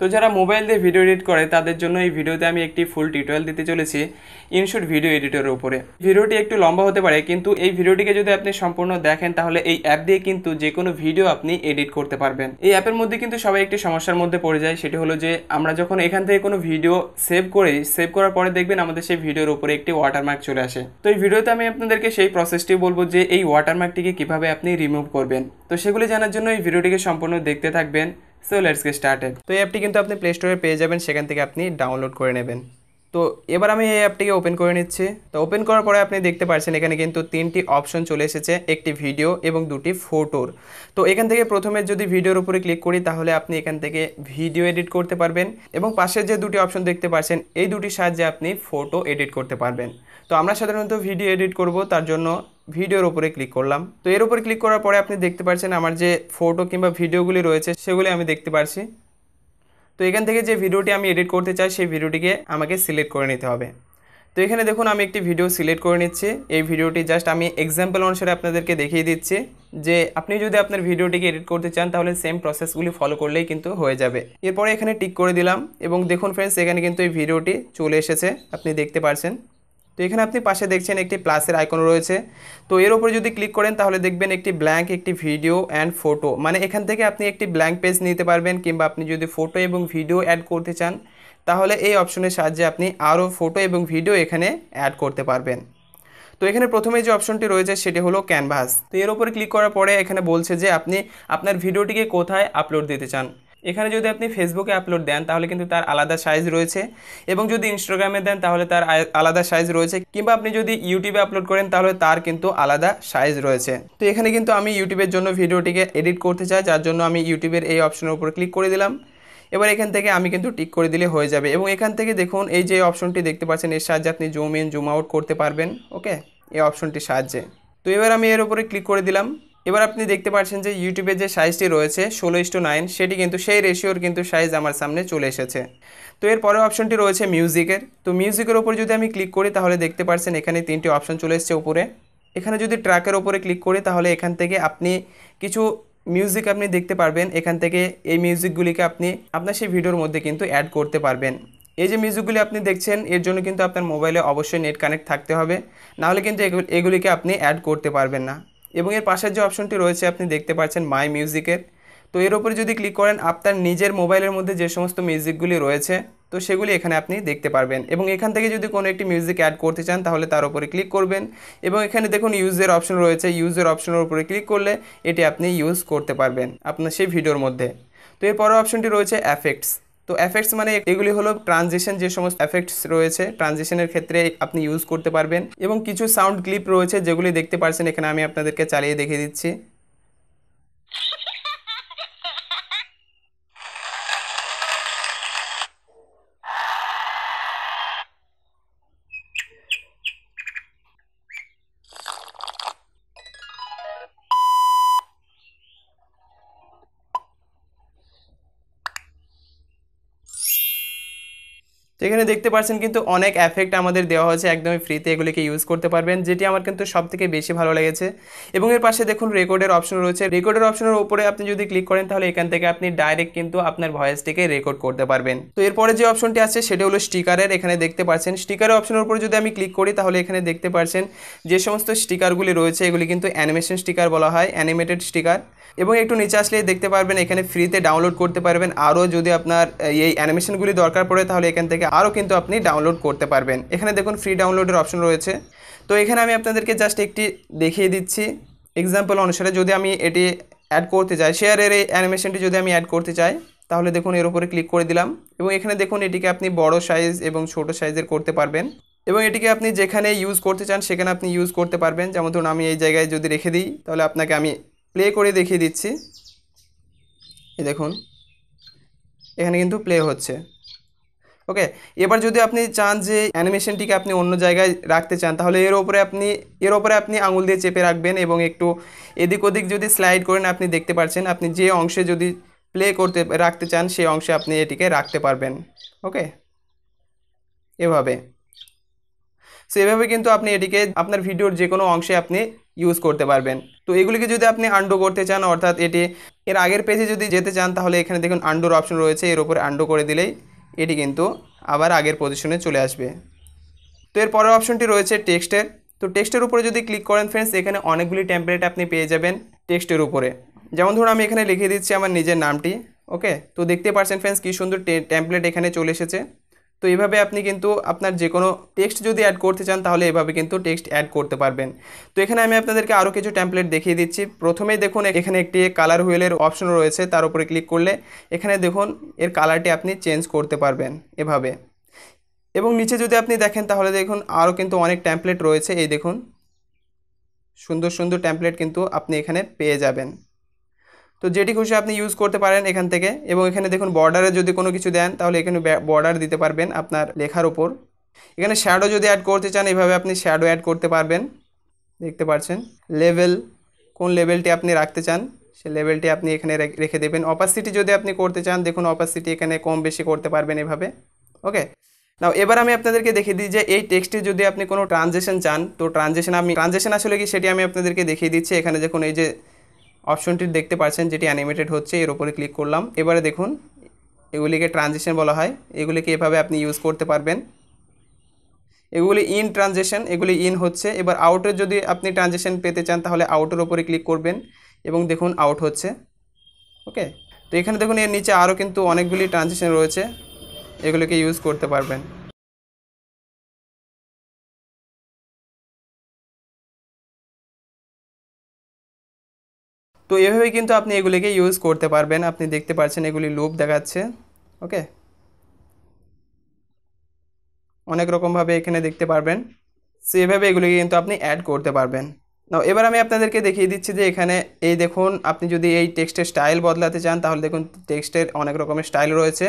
তো যারা মোবাইল দিয়ে ভিডিও এডিট করে তাদের জন্য এই ভিডিওতে আমি একটি ফুল টিউটোরিয়াল দিতে চলেছি ইনশুট ভিডিও এডিটরের উপরে ভিডিওটি একটু লম্বা হতে পারে কিন্তু এই ভিডিওটিকে যদি আপনি সম্পূর্ণ দেখেন তাহলে এই অ্যাপ দিয়ে কিন্তু যে কোনো ভিডিও আপনি এডিট করতে পারবেন এই অ্যাপের মধ্যে কিন্তু সবাই একটি সমস্যার মধ্যে পড়ে যায় সেটি হলো যে আমরা যখন এখান থেকে কোনো ভিডিও সেভ করে সেভ করার পরে দেখবেন আমাদের সেই ভিডিওর উপরে একটি ওয়াটারমার্ক চলে আসে তো এই ভিডিওতে আমি আপনাদেরকে সেই প্রসেসটি বলবো যে এই ওয়াটারমার্কটিকে কীভাবে আপনি রিমুভ করবেন তো সেগুলি জানার জন্য এই ভিডিওটিকে সম্পূর্ণ দেখতে থাকবেন সো লেটস গে স্টার্টেড তো এই অ্যাপটি কিন্তু আপনি প্লে স্টোরে পেয়ে যাবেন সেখান থেকে আপনি ডাউনলোড করে নেবেন তো এবার আমি এই অ্যাপটিকে ওপেন করে নিচ্ছি তো ওপেন করার পরে আপনি দেখতে পাচ্ছেন এখানে কিন্তু তিনটি অপশন চলে এসেছে একটি ভিডিও এবং দুটি ফটোর তো এখান থেকে প্রথমে যদি ভিডিওর উপরে ক্লিক করি তাহলে আপনি এখান থেকে ভিডিও এডিট করতে পারবেন এবং পাশে যে দুটি অপশন দেখতে পাচ্ছেন এই দুটির সাহায্যে আপনি ফটো এডিট করতে পারবেন তো আমরা সাধারণত ভিডিও এডিট করব তার জন্য ভিডিওর ওপরে ক্লিক করলাম তো এর উপরে ক্লিক করার পরে আপনি দেখতে পাচ্ছেন আমার যে ফটো কিংবা ভিডিওগুলি রয়েছে সেগুলি আমি দেখতে পারছি তো এখান থেকে যে ভিডিওটি আমি এডিট করতে চাই সেই ভিডিওটিকে আমাকে সিলেক্ট করে নিতে হবে তো এখানে দেখুন আমি একটি ভিডিও সিলেক্ট করে নিচ্ছি এই ভিডিওটি জাস্ট আমি এক্সাম্পল অনুসারে আপনাদেরকে দেখিয়ে দিচ্ছি যে আপনি যদি আপনার ভিডিওটিকে এডিট করতে চান তাহলে সেম প্রসেসগুলি ফলো করলেই কিন্তু হয়ে যাবে এরপরে এখানে টিক করে দিলাম এবং দেখুন ফ্রেন্ডস এখানে কিন্তু এই ভিডিওটি চলে এসেছে আপনি দেখতে পারছেন তো এখানে আপনি পাশে দেখছেন একটি প্লাসের আইকন রয়েছে তো এর উপরে যদি ক্লিক করেন তাহলে দেখবেন একটি ব্ল্যাঙ্ক একটি ভিডিও অ্যান্ড ফটো মানে এখান থেকে আপনি একটি ব্ল্যাঙ্ক পেজ নিতে পারবেন কিংবা আপনি যদি ফটো এবং ভিডিও অ্যাড করতে চান তাহলে এই অপশনের সাহায্যে আপনি আরও ফটো এবং ভিডিও এখানে অ্যাড করতে পারবেন তো এখানে প্রথমে যে অপশনটি রয়েছে সেটি হলো ক্যানভাস তো এর উপরে ক্লিক করার পরে এখানে বলছে যে আপনি আপনার ভিডিওটিকে কোথায় আপলোড দিতে চান এখানে যদি আপনি ফেসবুকে আপলোড দেন তাহলে কিন্তু তার আলাদা সাইজ রয়েছে এবং যদি ইনস্টাগ্রামে দেন তাহলে তার আলাদা সাইজ রয়েছে কিংবা আপনি যদি ইউটিউবে আপলোড করেন তাহলে তার কিন্তু আলাদা সাইজ রয়েছে তো এখানে কিন্তু আমি ইউটিউবের জন্য ভিডিওটিকে এডিট করতে চাই যার জন্য আমি ইউটিউবের এই অপশনের উপর ক্লিক করে দিলাম এবার এখান থেকে আমি কিন্তু টিক করে দিলে হয়ে যাবে এবং এখান থেকে দেখুন এই যে অপশনটি দেখতে পাচ্ছেন এর সাহায্যে আপনি জুম ইন জুম আউট করতে পারবেন ওকে এই অপশনটির সাহায্যে তো এবার আমি এর উপরে ক্লিক করে দিলাম এবার আপনি দেখতে পাচ্ছেন যে ইউটিউবে যে সাইজটি রয়েছে ষোলো ইস্টু নাইন সেটি কিন্তু সেই রেশিওর কিন্তু সাইজ আমার সামনে চলে এসেছে তো এর পরের অপশনটি রয়েছে মিউজিকের তো মিউজিকের ওপর যদি আমি ক্লিক করি তাহলে দেখতে পাচ্ছেন এখানে তিনটি অপশন চলে এসছে উপরে এখানে যদি ট্র্যাকের ওপরে ক্লিক করি তাহলে এখান থেকে আপনি কিছু মিউজিক আপনি দেখতে পারবেন এখান থেকে এই মিউজিকগুলিকে আপনি আপনার সেই ভিডিওর মধ্যে কিন্তু অ্যাড করতে পারবেন এই যে মিউজিকগুলি আপনি দেখছেন এর জন্য কিন্তু আপনার মোবাইলে অবশ্যই নেট কানেক্ট থাকতে হবে নাহলে কিন্তু এগুলিকে আপনি অ্যাড করতে পারবেন না এবং এর পাশের যে অপশনটি রয়েছে আপনি দেখতে পাচ্ছেন মাই মিউজিকের তো এর উপরে যদি ক্লিক করেন আপনার নিজের মোবাইলের মধ্যে যে সমস্ত মিউজিকগুলি রয়েছে তো সেগুলি এখানে আপনি দেখতে পারবেন এবং এখান থেকে যদি কোনো একটি মিউজিক অ্যাড করতে চান তাহলে তার উপরে ক্লিক করবেন এবং এখানে দেখুন ইউজের অপশন রয়েছে ইউজের অপশনের উপরে ক্লিক করলে এটি আপনি ইউজ করতে পারবেন আপনার সেই ভিডিওর মধ্যে তো পরের অপশনটি রয়েছে অ্যাফেক্টস তো এফেক্টস মানে এগুলি হলো ট্রানজেশন যে সমস্ত এফেক্টস রয়েছে ট্রানজেশনের ক্ষেত্রে আপনি ইউজ করতে পারবেন এবং কিছু সাউন্ড ক্লিপ রয়েছে যেগুলি দেখতে পারছেন এখানে আমি আপনাদেরকে চালিয়ে দেখিয়ে দিচ্ছি এখানে দেখতে পাচ্ছেন কিন্তু অনেক এফেক্ট আমাদের দেওয়া হয়েছে একদমই ফ্রিতে এগুলিকে ইউজ করতে পারবেন যেটি আমার কিন্তু সব থেকে বেশি ভালো লেগেছে এবং এর পাশে দেখুন রেকর্ডের অপশন রয়েছে রেকর্ডের অপশনের উপরে আপনি যদি ক্লিক করেন তাহলে এখান থেকে আপনি ডাইরেক্ট কিন্তু আপনার ভয়েসটিকে রেকর্ড করতে পারবেন তো এরপরে যে অপশনটি আছে সেটা হলো স্টিকারের এখানে দেখতে পাচ্ছেন স্টিকারের অপশনের উপরে যদি আমি ক্লিক করি তাহলে এখানে দেখতে পাচ্ছেন যে সমস্ত স্টিকারগুলি রয়েছে এগুলি কিন্তু অ্যানিমেশন স্টিকার বলা হয় অ্যানিমেটেড স্টিকার এবং একটু নিচে আসলে দেখতে পারবেন এখানে ফ্রিতে ডাউনলোড করতে পারবেন আরও যদি আপনার এই অ্যানিমেশনগুলি দরকার পড়ে তাহলে এখান থেকে আরও কিন্তু আপনি ডাউনলোড করতে পারবেন এখানে দেখুন ফ্রি ডাউনলোডের অপশন রয়েছে তো এখানে আমি আপনাদেরকে জাস্ট একটি দেখিয়ে দিচ্ছি এক্সাম্পল অনুসারে যদি আমি এটি অ্যাড করতে চাই শেয়ারের এই অ্যানিমেশনটি যদি আমি অ্যাড করতে চাই তাহলে দেখুন এর উপরে ক্লিক করে দিলাম এবং এখানে দেখুন এটিকে আপনি বড় সাইজ এবং ছোট সাইজের করতে পারবেন এবং এটিকে আপনি যেখানে ইউজ করতে চান সেখানে আপনি ইউজ করতে পারবেন যেমন ধরুন আমি এই জায়গায় যদি রেখে দিই তাহলে আপনাকে আমি প্লে করে দেখিয়ে দিচ্ছি এই দেখুন এখানে কিন্তু প্লে হচ্ছে ওকে এবার যদি আপনি চান যে অ্যানিমেশনটিকে আপনি অন্য জায়গায় রাখতে চান তাহলে এর ওপরে আপনি এর ওপরে আপনি আঙুল দিয়ে চেপে রাখবেন এবং একটু এদিক ওদিক যদি স্লাইড করেন আপনি দেখতে পাচ্ছেন আপনি যে অংশে যদি প্লে করতে রাখতে চান সেই অংশে আপনি এটিকে রাখতে পারবেন ওকে এভাবে সো এভাবে কিন্তু আপনি এটিকে আপনার ভিডিওর যে কোনো অংশে আপনি ইউজ করতে পারবেন তো এগুলিকে যদি আপনি আন্ডো করতে চান অর্থাৎ এটি এর আগের পেজে যদি যেতে চান তাহলে এখানে দেখুন আন্ডোর অপশন রয়েছে এর ওপরে আন্ডো করে দিলেই এটি কিন্তু আবার আগের পজিশনে চলে আসবে তো এর পরের অপশনটি রয়েছে টেক্সটের তো টেক্সটের উপরে যদি ক্লিক করেন ফ্রেন্ডস এখানে অনেকগুলি টেম্পলেট আপনি পেয়ে যাবেন টেক্সটের উপরে যেমন ধরুন আমি এখানে লিখে দিচ্ছি আমার নিজের নামটি ওকে তো দেখতে পাচ্ছেন ফ্রেন্ডস কী সুন্দর টেম্পলেট এখানে চলে এসেছে তো এভাবে আপনি কিন্তু আপনার যে কোনো টেক্সট যদি অ্যাড করতে চান তাহলে এভাবে কিন্তু টেক্সট অ্যাড করতে পারবেন তো এখানে আমি আপনাদেরকে আরও কিছু ট্যাম্পলেট দেখিয়ে দিচ্ছি প্রথমেই দেখুন এখানে একটি কালার হুইলের অপশন রয়েছে তার উপরে ক্লিক করলে এখানে দেখুন এর কালারটি আপনি চেঞ্জ করতে পারবেন এভাবে এবং নিচে যদি আপনি দেখেন তাহলে দেখুন আরও কিন্তু অনেক ট্যাম্পলেট রয়েছে এই দেখুন সুন্দর সুন্দর ট্যাম্পলেট কিন্তু আপনি এখানে পেয়ে যাবেন তো যেটি খুশি আপনি ইউজ করতে পারেন এখান থেকে এবং এখানে দেখুন বর্ডারে যদি কোনো কিছু দেন তাহলে এখানে বর্ডার দিতে পারবেন আপনার লেখার ওপর এখানে শ্যাডো যদি অ্যাড করতে চান এভাবে আপনি শ্যাডো অ্যাড করতে পারবেন দেখতে পাচ্ছেন লেভেল কোন লেভেলটি আপনি রাখতে চান সে লেভেলটি আপনি এখানে রেখে দেবেন অপাসিটি যদি আপনি করতে চান দেখুন অপাসিটি এখানে কম বেশি করতে পারবেন এভাবে ওকে নাও এবার আমি আপনাদেরকে দেখিয়ে দিই যে এই টেক্সটে যদি আপনি কোনো ট্রানজেকশন চান তো ট্রানজেকশন আমি ট্রানজেকশন আসলে কি সেটি আমি আপনাদেরকে দেখিয়ে দিচ্ছি এখানে দেখুন এই যে অপশনটি দেখতে পাচ্ছেন যেটি অ্যানিমেটেড হচ্ছে এর ওপরে ক্লিক করলাম এবারে দেখুন এগুলিকে ট্রানজিশন বলা হয় এগুলিকে এভাবে আপনি ইউজ করতে পারবেন এগুলি ইন ট্রানজেকশন এগুলি ইন হচ্ছে এবার আউটের যদি আপনি ট্রানজেকশন পেতে চান তাহলে আউটের ওপরে ক্লিক করবেন এবং দেখুন আউট হচ্ছে ওকে তো এখানে দেখুন এর নিচে আরও কিন্তু অনেকগুলি ট্রানজেকশন রয়েছে এগুলিকে ইউজ করতে পারবেন তো এভাবে কিন্তু আপনি এগুলিকে ইউজ করতে পারবেন আপনি দেখতে পাচ্ছেন এগুলি লুপ দেখাচ্ছে ওকে অনেক রকমভাবে এখানে দেখতে পারবেন সো এভাবে এগুলিকে কিন্তু আপনি অ্যাড করতে পারবেন না এবার আমি আপনাদেরকে দেখিয়ে দিচ্ছি যে এখানে এই দেখুন আপনি যদি এই টেক্সটের স্টাইল বদলাতে চান তাহলে দেখুন টেক্সটের অনেক রকমের স্টাইল রয়েছে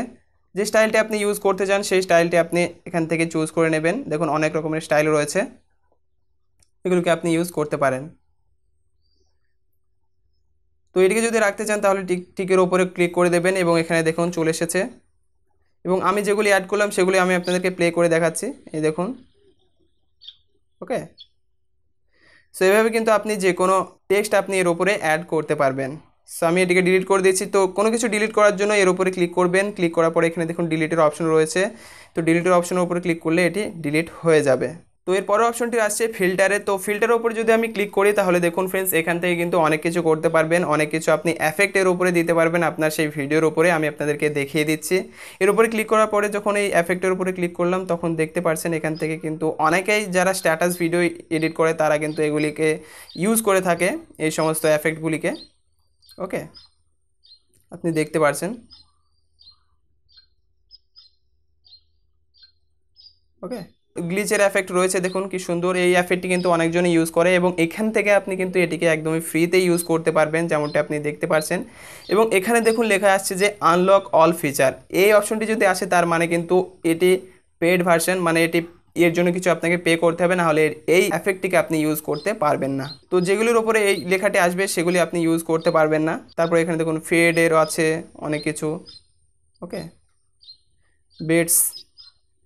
যে স্টাইলটি আপনি ইউজ করতে চান সেই স্টাইলটি আপনি এখান থেকে চুজ করে নেবেন দেখুন অনেক রকমের স্টাইল রয়েছে এগুলোকে আপনি ইউজ করতে পারেন তো এটিকে যদি রাখতে চান তাহলে টিক টিকের ওপরে ক্লিক করে দেবেন এবং এখানে দেখুন চলে এসেছে এবং আমি যেগুলি অ্যাড করলাম সেগুলি আমি আপনাদেরকে প্লে করে দেখাচ্ছি এই দেখুন ওকে সো এভাবে কিন্তু আপনি যে কোনো টেক্সট আপনি এর ওপরে অ্যাড করতে পারবেন সো আমি এটিকে ডিলিট করে দিয়েছি তো কোনো কিছু ডিলিট করার জন্য এর উপরে ক্লিক করবেন ক্লিক করার পরে এখানে দেখুন ডিলিটের অপশন রয়েছে তো ডিলিটের অপশনের উপরে ক্লিক করলে এটি ডিলিট হয়ে যাবে তো এর পরের অপশনটি আসছে ফিল্টারে তো ফিল্টারের উপরে যদি আমি ক্লিক করি তাহলে দেখুন ফ্রেন্ডস এখান থেকে কিন্তু অনেক কিছু করতে পারবেন অনেক কিছু আপনি এফেক্টের উপরে দিতে পারবেন আপনার সেই ভিডিওর উপরে আমি আপনাদেরকে দেখিয়ে দিচ্ছি এর উপরে ক্লিক করার পরে যখন এই এফেক্টের উপরে ক্লিক করলাম তখন দেখতে পারছেন এখান থেকে কিন্তু অনেকেই যারা স্ট্যাটাস ভিডিও এডিট করে তারা কিন্তু এগুলিকে ইউজ করে থাকে এই সমস্ত এফেক্টগুলিকে ওকে আপনি দেখতে পারছেন ওকে গ্লিচের এফেক্ট রয়েছে দেখুন কি সুন্দর এই এফেক্টটি কিন্তু অনেকজনই ইউজ করে এবং এখান থেকে আপনি কিন্তু এটিকে একদমই ফ্রিতে ইউজ করতে পারবেন যেমনটি আপনি দেখতে পাচ্ছেন এবং এখানে দেখুন লেখা আসছে যে আনলক অল ফিচার এই অপশনটি যদি আসে তার মানে কিন্তু এটি পেড ভার্সন মানে এটি এর জন্য কিছু আপনাকে পে করতে হবে নাহলে এই এফেক্টটিকে আপনি ইউজ করতে পারবেন না তো যেগুলির ওপরে এই লেখাটি আসবে সেগুলি আপনি ইউজ করতে পারবেন না তারপর এখানে দেখুন ফেডেরও আছে অনেক কিছু ওকে বেডস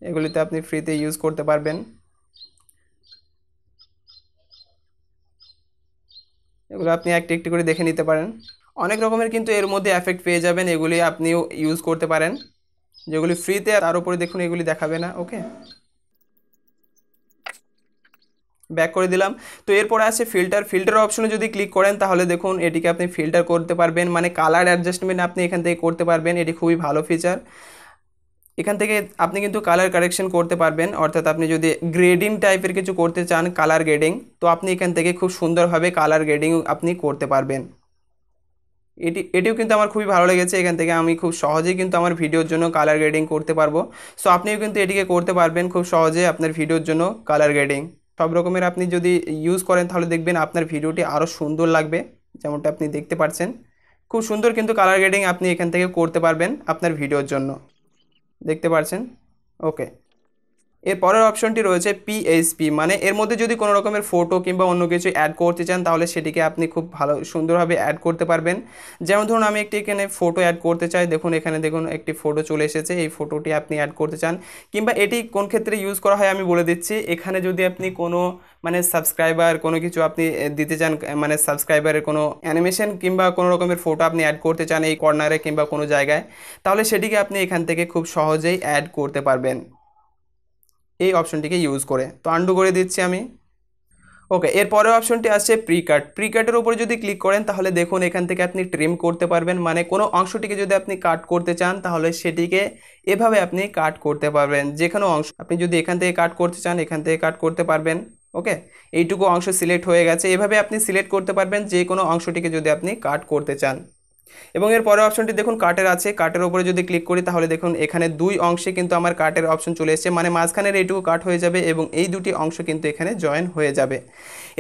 এগুলিতে আপনি ফ্রিতে ইউজ করতে পারবেন এগুলো আপনি একটি একটি করে দেখে নিতে পারেন অনেক রকমের কিন্তু এর মধ্যে এফেক্ট পেয়ে যাবেন এগুলি আপনিও ইউজ করতে পারেন যেগুলি ফ্রিতে তার উপরে দেখুন এগুলি দেখাবে না ওকে ব্যাক করে দিলাম তো এরপরে আছে ফিল্টার ফিল্টার অপশনে যদি ক্লিক করেন তাহলে দেখুন এটিকে আপনি ফিল্টার করতে পারবেন মানে কালার অ্যাডজাস্টমেন্ট আপনি এখান থেকে করতে পারবেন এটি খুবই ভালো ফিচার এখান থেকে আপনি কিন্তু কালার কারেকশন করতে পারবেন অর্থাৎ আপনি যদি গ্রেডিং টাইপের কিছু করতে চান কালার গ্রেডিং তো আপনি এখান থেকে খুব সুন্দরভাবে কালার গ্রেডিং আপনি করতে পারবেন এটি এটিও কিন্তু আমার খুবই ভালো লেগেছে এখান থেকে আমি খুব সহজেই কিন্তু আমার ভিডিওর জন্য কালার গ্রেডিং করতে পারবো সো আপনিও কিন্তু এটিকে করতে পারবেন খুব সহজে আপনার ভিডিওর জন্য কালার গ্রেডিং সব রকমের আপনি যদি ইউজ করেন তাহলে দেখবেন আপনার ভিডিওটি আরও সুন্দর লাগবে যেমনটা আপনি দেখতে পাচ্ছেন খুব সুন্দর কিন্তু কালার গ্রেডিং আপনি এখান থেকে করতে পারবেন আপনার ভিডিওর জন্য দেখতে পারছেন ওকে এর পরের অপশনটি রয়েছে পিএইচপি মানে এর মধ্যে যদি কোনো রকমের ফটো কিংবা অন্য কিছু অ্যাড করতে চান তাহলে সেটিকে আপনি খুব ভালো সুন্দরভাবে অ্যাড করতে পারবেন যেমন ধরুন আমি একটি এখানে ফটো অ্যাড করতে চাই দেখুন এখানে দেখুন একটি ফটো চলে এসেছে এই ফটোটি আপনি অ্যাড করতে চান কিংবা এটি কোন ক্ষেত্রে ইউজ করা হয় আমি বলে দিচ্ছি এখানে যদি আপনি কোনো মানে সাবস্ক্রাইবার কোনো কিছু আপনি দিতে চান মানে সাবস্ক্রাইবারের কোনো অ্যানিমেশন কিংবা কোনো রকমের ফটো আপনি অ্যাড করতে চান এই কর্নারে কিংবা কোনো জায়গায় তাহলে সেটিকে আপনি এখান থেকে খুব সহজেই অ্যাড করতে পারবেন এই অপশনটিকে ইউজ করে তো আন্ডু করে দিচ্ছি আমি ওকে এরপরের অপশনটি আসছে প্রিকাট প্রিকাটের উপর যদি ক্লিক করেন তাহলে দেখুন এখান থেকে আপনি ট্রিম করতে পারবেন মানে কোনো অংশটিকে যদি আপনি কাট করতে চান তাহলে সেটিকে এভাবে আপনি কাট করতে পারবেন যে কোনো অংশ আপনি যদি এখান থেকে কাট করতে চান এখান থেকে কাট করতে পারবেন ওকে এইটুকু অংশ সিলেক্ট হয়ে গেছে এভাবে আপনি সিলেক্ট করতে পারবেন যে কোনো অংশটিকে যদি আপনি কাট করতে চান এবং এর পরের অপশনটি দেখুন কার্টের আছে কার্টের ওপরে যদি ক্লিক করি তাহলে দেখুন এখানে দুই অংশে কিন্তু আমার কার্টের অপশন চলে এসেছে মানে মাঝখানের এইটুকু কাট হয়ে যাবে এবং এই দুটি অংশ কিন্তু এখানে জয়েন হয়ে যাবে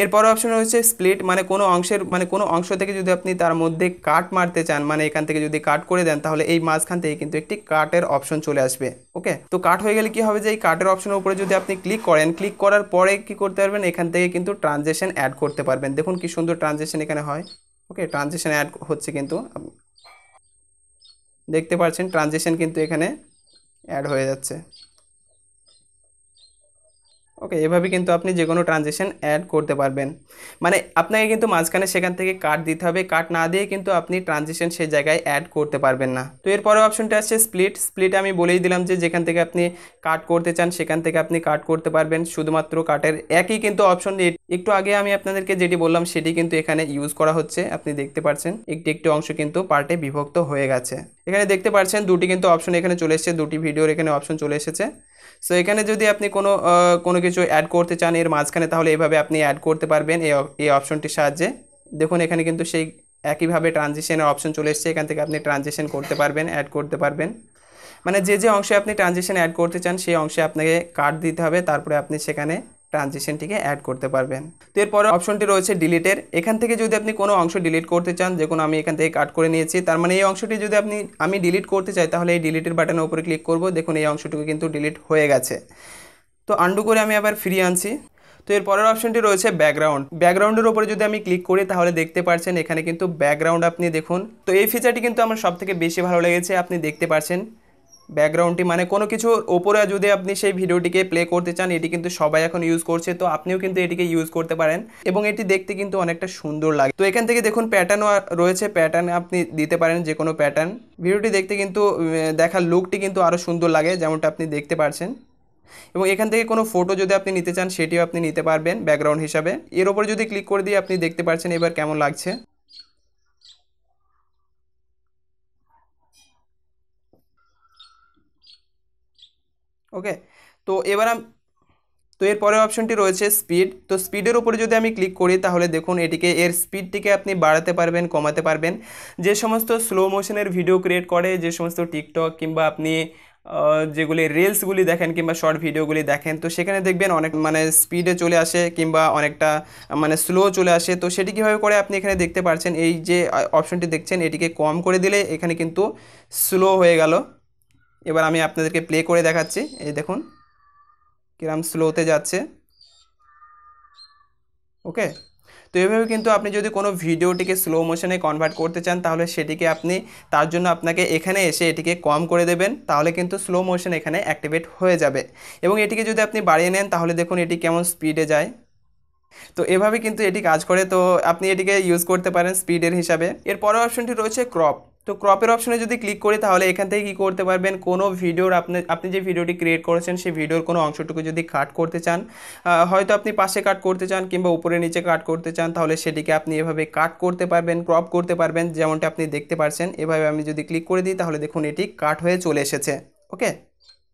এরপর অপশন হচ্ছে স্প্লিট মানে কোনো অংশের মানে কোনো অংশ থেকে যদি আপনি তার মধ্যে কাট মারতে চান মানে এখান থেকে যদি কাট করে দেন তাহলে এই মাঝখান থেকে কিন্তু একটি কাটের অপশন চলে আসবে ওকে তো কাট হয়ে গেলে কি হবে যে এই কার্টের অপশনের উপরে যদি আপনি ক্লিক করেন ক্লিক করার পরে কি করতে পারবেন এখান থেকে কিন্তু ট্রানজেকশন অ্যাড করতে পারবেন দেখুন কি সুন্দর ট্রানজেকশন এখানে হয় ওকে ট্রানজেকশান অ্যাড হচ্ছে কিন্তু দেখতে পাচ্ছেন ট্রানজেকশান কিন্তু এখানে অ্যাড হয়ে যাচ্ছে ওকে এভাবে কিন্তু আপনি যে কোনো ট্রানজেকশন অ্যাড করতে পারবেন মানে আপনাকে কিন্তু মাঝখানে সেখান থেকে কাট দিতে হবে কাট না দিয়ে কিন্তু আপনি ট্রানজেকশন সেই জায়গায় অ্যাড করতে পারবেন না তো এরপরে অপশনটা আসছে স্প্লিট স্প্লিট আমি বলেই দিলাম যে যেখান থেকে আপনি কাট করতে চান সেখান থেকে আপনি কাট করতে পারবেন শুধুমাত্র কাটের একই কিন্তু অপশন একটু আগে আমি আপনাদেরকে যেটি বললাম সেটি কিন্তু এখানে ইউজ করা হচ্ছে আপনি দেখতে পাচ্ছেন একটি একটি অংশ কিন্তু পার্টে বিভক্ত হয়ে গেছে এখানে দেখতে পাচ্ছেন দুটি কিন্তু অপশন এখানে চলে এসেছে দুটি ভিডিওর এখানে অপশন চলে এসেছে সো এখানে যদি আপনি কোনো কোনো কিছু অ্যাড করতে চান এর মাঝখানে তাহলে এভাবে আপনি অ্যাড করতে পারবেন এই এই অপশনটির সাহায্যে দেখুন এখানে কিন্তু সেই একইভাবে ট্রানজিশনের অপশন চলে এসছে এখান থেকে আপনি ট্রানজেকশন করতে পারবেন অ্যাড করতে পারবেন মানে যে যে অংশে আপনি ট্রানজিশন অ্যাড করতে চান সেই অংশে আপনাকে কার্ড দিতে হবে তারপরে আপনি সেখানে ট্রানজিশনটিকে অ্যাড করতে পারবেন তো এরপরে অপশনটি রয়েছে ডিলিটের এখান থেকে যদি আপনি কোনো অংশ ডিলিট করতে চান যে কোনো আমি এখান থেকে কাট করে নিয়েছি তার মানে এই অংশটি যদি আপনি আমি ডিলিট করতে চাই তাহলে এই ডিলিটের বাটনের উপরে ক্লিক করব দেখুন এই অংশটুকু কিন্তু ডিলিট হয়ে গেছে তো আন্ডু করে আমি আবার ফিরিয়ে আনছি তো এরপরের অপশনটি রয়েছে ব্যাকগ্রাউন্ড ব্যাকগ্রাউন্ডের উপরে যদি আমি ক্লিক করি তাহলে দেখতে পাচ্ছেন এখানে কিন্তু ব্যাকগ্রাউন্ড আপনি দেখুন তো এই ফিচারটি কিন্তু আমার সব থেকে বেশি ভালো লেগেছে আপনি দেখতে পাচ্ছেন ব্যাকগ্রাউন্ডটি মানে কোনো কিছুর ওপরে যদি আপনি সেই ভিডিওটিকে প্লে করতে চান এটি কিন্তু সবাই এখন ইউজ করছে তো আপনিও কিন্তু এটিকে ইউজ করতে পারেন এবং এটি দেখতে কিন্তু অনেকটা সুন্দর লাগে তো এখান থেকে দেখুন প্যাটার্নও রয়েছে প্যাটার্ন আপনি দিতে পারেন যে কোনো প্যাটার্ন ভিডিওটি দেখতে কিন্তু দেখার লুকটি কিন্তু আরও সুন্দর লাগে যেমনটা আপনি দেখতে পারছেন এবং এখান থেকে কোনো ফটো যদি আপনি নিতে চান সেটিও আপনি নিতে পারবেন ব্যাকগ্রাউন্ড হিসাবে এর ওপর যদি ক্লিক করে দিয়ে আপনি দেখতে পারছেন এবার কেমন লাগছে ওকে তো এবার তো এর পরের অপশনটি রয়েছে স্পিড তো স্পিডের উপরে যদি আমি ক্লিক করি তাহলে দেখুন এটিকে এর স্পিডটিকে আপনি বাড়াতে পারবেন কমাতে পারবেন যে সমস্ত স্লো মোশনের ভিডিও ক্রিয়েট করে যে সমস্ত টিকটক কিংবা আপনি যেগুলি রিলসগুলি দেখেন কিংবা শর্ট ভিডিওগুলি দেখেন তো সেখানে দেখবেন অনেক মানে স্পিডে চলে আসে কিংবা অনেকটা মানে স্লো চলে আসে তো সেটি কীভাবে করে আপনি এখানে দেখতে পারছেন এই যে অপশনটি দেখছেন এটিকে কম করে দিলে এখানে কিন্তু স্লো হয়ে গেল এবার আমি আপনাদেরকে প্লে করে দেখাচ্ছি এই দেখুন কিরম স্লোতে যাচ্ছে ওকে তো এভাবে কিন্তু আপনি যদি কোনো ভিডিওটিকে স্লো মোশনে কনভার্ট করতে চান তাহলে সেটিকে আপনি তার জন্য আপনাকে এখানে এসে এটিকে কম করে দেবেন তাহলে কিন্তু স্লো মোশন এখানে অ্যাক্টিভেট হয়ে যাবে এবং এটিকে যদি আপনি বাড়িয়ে নেন তাহলে দেখুন এটি কেমন স্পিডে যায় তো এভাবে কিন্তু এটি কাজ করে তো আপনি এটিকে ইউজ করতে পারেন স্পিডের হিসাবে এর পরের অপশনটি রয়েছে ক্রপ তো ক্রপের অপশনে যদি ক্লিক করি তাহলে এখান থেকে কী করতে পারবেন কোনো ভিডিওর আপনি আপনি যে ভিডিওটি ক্রিয়েট করেছেন সেই ভিডিওর কোনো অংশটুকু যদি কাট করতে চান হয়তো আপনি পাশে কাট করতে চান কিংবা উপরে নিচে কাট করতে চান তাহলে সেটিকে আপনি এভাবে কাট করতে পারবেন ক্রপ করতে পারবেন যেমনটি আপনি দেখতে পারছেন এভাবে আমি যদি ক্লিক করে দিই তাহলে দেখুন এটি কাট হয়ে চলে এসেছে ওকে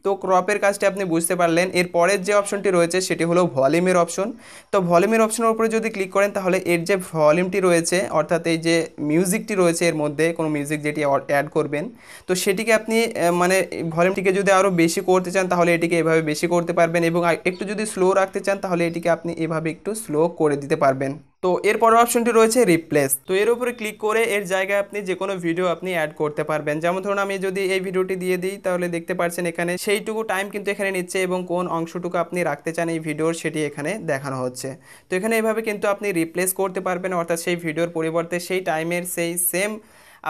তো ক্রপের কাজটি আপনি বুঝতে পারলেন এর পরের যে অপশনটি রয়েছে সেটি হলো ভলিউমের অপশন তো ভলিউমের অপশনের উপরে যদি ক্লিক করেন তাহলে এর যে ভলিউমটি রয়েছে অর্থাৎ এই যে মিউজিকটি রয়েছে এর মধ্যে কোনো মিউজিক যেটি অ্যাড করবেন তো সেটিকে আপনি মানে ভলিউমটিকে যদি আরও বেশি করতে চান তাহলে এটিকে এভাবে বেশি করতে পারবেন এবং একটু যদি স্লো রাখতে চান তাহলে এটিকে আপনি এভাবে একটু স্লো করে দিতে পারবেন তো এর পরের অপশনটি রয়েছে রিপ্লেস তো এর উপরে ক্লিক করে এর জায়গায় আপনি যে কোনো ভিডিও আপনি অ্যাড করতে পারবেন যেমন ধরুন আমি যদি এই ভিডিওটি দিয়ে দিই তাহলে দেখতে পাচ্ছেন এখানে সেইটুকু টাইম কিন্তু এখানে নিচ্ছে এবং কোন অংশটুকু আপনি রাখতে চান এই ভিডিওর সেটি এখানে দেখানো হচ্ছে তো এখানে এভাবে কিন্তু আপনি রিপ্লেস করতে পারবেন অর্থাৎ সেই ভিডিওর পরিবর্তে সেই টাইমের সেই সেম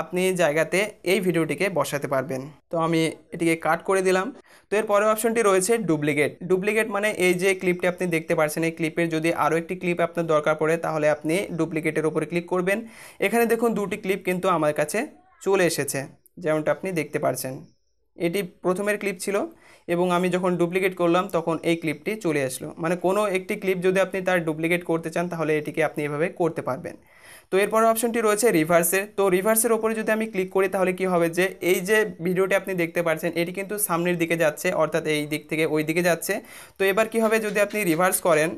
আপনি জায়গাতে এই ভিডিওটিকে বসাতে পারবেন তো আমি এটিকে কাট করে দিলাম তো এর পরের অপশনটি রয়েছে ডুপ্লিকেট ডুপ্লিকেট মানে এই যে ক্লিপটি আপনি দেখতে পাচ্ছেন এই ক্লিপের যদি আরও একটি ক্লিপ আপনার দরকার পড়ে তাহলে আপনি ডুপ্লিকেটের ওপরে ক্লিক করবেন এখানে দেখুন দুটি ক্লিপ কিন্তু আমার কাছে চলে এসেছে যেমনটা আপনি দেখতে পাচ্ছেন এটি প্রথমের ক্লিপ ছিল এবং আমি যখন ডুপ্লিকেট করলাম তখন এই ক্লিপটি চলে আসলো মানে কোনো একটি ক্লিপ যদি আপনি তার ডুপ্লিকেট করতে চান তাহলে এটিকে আপনি এভাবে করতে পারবেন তো এরপর অপশনটি রয়েছে রিভার্সের তো রিভার্সের ওপরে যদি আমি ক্লিক করি তাহলে কি হবে যে এই যে ভিডিওটি আপনি দেখতে পাচ্ছেন এটি কিন্তু সামনের দিকে যাচ্ছে অর্থাৎ এই দিক থেকে ওই দিকে যাচ্ছে তো এবার কি হবে যদি আপনি রিভার্স করেন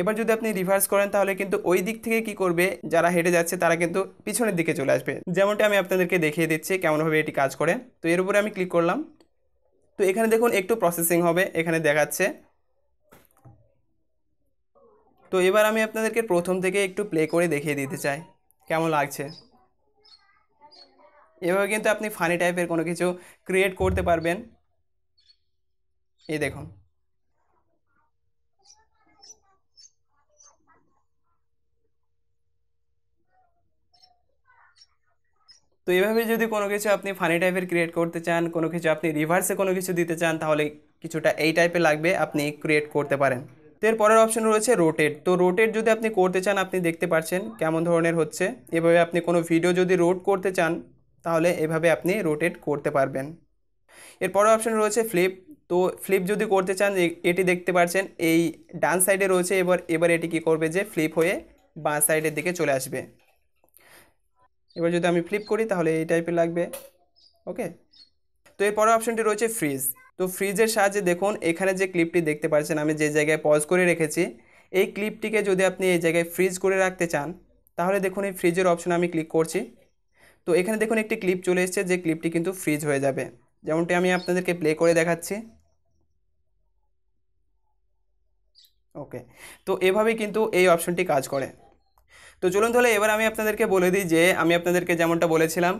এবার যদি আপনি রিভার্স করেন তাহলে কিন্তু ওই দিক থেকে কি করবে যারা হেঁটে যাচ্ছে তারা কিন্তু পিছনের দিকে চলে আসবে যেমনটি আমি আপনাদেরকে দেখিয়ে দিচ্ছি কেমনভাবে এটি কাজ করে তো এর উপরে আমি ক্লিক করলাম তো এখানে দেখুন একটু প্রসেসিং হবে এখানে দেখাচ্ছে তো এবার আমি আপনাদেরকে প্রথম থেকে একটু প্লে করে দেখিয়ে দিতে চাই কেমন লাগছে এভাবে কিন্তু আপনি ফানি টাইপের কোনো কিছু ক্রিয়েট করতে পারবেন এই দেখুন তো এভাবে যদি কোনো কিছু আপনি ফানি টাইপের ক্রিয়েট করতে চান কোনো কিছু আপনি রিভার্সে কোনো কিছু দিতে চান তাহলে কিছুটা এই টাইপের লাগবে আপনি ক্রিয়েট করতে পারেন এর পরের অপশন রয়েছে রোটেট তো রোটেট যদি আপনি করতে চান আপনি দেখতে পাচ্ছেন কেমন ধরনের হচ্ছে এভাবে আপনি কোনো ভিডিও যদি রোট করতে চান তাহলে এভাবে আপনি রোটেট করতে পারবেন এর পরের অপশন রয়েছে ফ্লিপ তো ফ্লিপ যদি করতে চান এটি দেখতে পাচ্ছেন এই ডান সাইডে রয়েছে এবার এবার এটি কি করবে যে ফ্লিপ হয়ে বাঁ সাইডের দিকে চলে আসবে এবার যদি আমি ফ্লিপ করি তাহলে এই টাইপের লাগবে ওকে তো এর পরের অপশনটি রয়েছে ফ্রিজ তো ফ্রিজের সাহায্যে দেখুন এখানে যে ক্লিপটি দেখতে পাচ্ছেন আমি যে জায়গায় পজ করে রেখেছি এই ক্লিপটিকে যদি আপনি এই জায়গায় ফ্রিজ করে রাখতে চান তাহলে দেখুন এই ফ্রিজের অপশন আমি ক্লিক করছি তো এখানে দেখুন একটি ক্লিপ চলে এসছে যে ক্লিপটি কিন্তু ফ্রিজ হয়ে যাবে যেমনটি আমি আপনাদেরকে প্লে করে দেখাচ্ছি ওকে তো এভাবে কিন্তু এই অপশনটি কাজ করে তো চলুন তাহলে এবার আমি আপনাদেরকে বলে দিই যে আমি আপনাদেরকে যেমনটা বলেছিলাম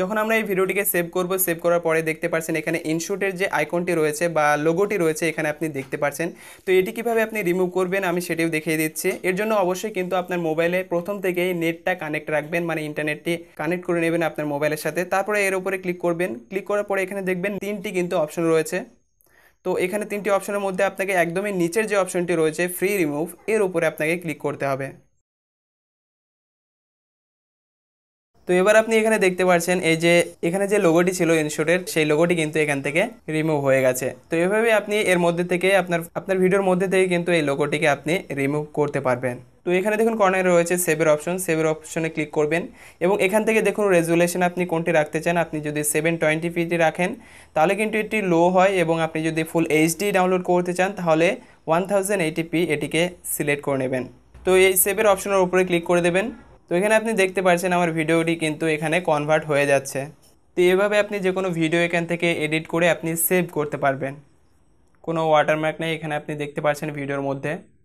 যখন আমরা এই ভিডিওটিকে সেভ করব সেভ করার পরে দেখতে পাচ্ছেন এখানে ইনশুটের যে আইকনটি রয়েছে বা লোগোটি রয়েছে এখানে আপনি দেখতে পাচ্ছেন তো এটি কিভাবে আপনি রিমুভ করবেন আমি সেটিও দেখিয়ে দিচ্ছি এর জন্য অবশ্যই কিন্তু আপনার মোবাইলে প্রথম থেকেই নেটটা কানেক্ট রাখবেন মানে ইন্টারনেটটি কানেক্ট করে নেবেন আপনার মোবাইলের সাথে তারপরে এর উপরে ক্লিক করবেন ক্লিক করার পরে এখানে দেখবেন তিনটি কিন্তু অপশন রয়েছে তো এখানে তিনটি অপশনের মধ্যে আপনাকে একদমই নিচের যে অপশনটি রয়েছে ফ্রি রিমুভ এর উপরে আপনাকে ক্লিক করতে হবে তো এবার আপনি এখানে দেখতে পাচ্ছেন এই যে এখানে যে লোগোটি ছিল ইনস্যুটের সেই লোগোটি কিন্তু এখান থেকে রিমুভ হয়ে গেছে তো এভাবে আপনি এর মধ্যে থেকে আপনার আপনার ভিডিওর মধ্যে থেকে কিন্তু এই লোগোটিকে আপনি রিমুভ করতে পারবেন তো এখানে দেখুন কর্নারে রয়েছে সেভের অপশন সেভের অপশনে ক্লিক করবেন এবং এখান থেকে দেখুন রেজুলেশন আপনি কোনটি রাখতে চান আপনি যদি সেভেন টোয়েন্টি ফিটি রাখেন তাহলে কিন্তু এটি লো হয় এবং আপনি যদি ফুল এইচডি ডাউনলোড করতে চান তাহলে ওয়ান থাউজেন্ড এইটি পি এটিকে সিলেক্ট করে নেবেন তো এই সেভের অপশনের উপরে ক্লিক করে দেবেন তো এখানে আপনি দেখতে পাচ্ছেন আমার ভিডিওটি কিন্তু এখানে কনভার্ট হয়ে যাচ্ছে তো এভাবে আপনি যে কোনো ভিডিও এখান থেকে এডিট করে আপনি সেভ করতে পারবেন কোনো ওয়াটারমার্ক নেই এখানে আপনি দেখতে পাচ্ছেন ভিডিওর মধ্যে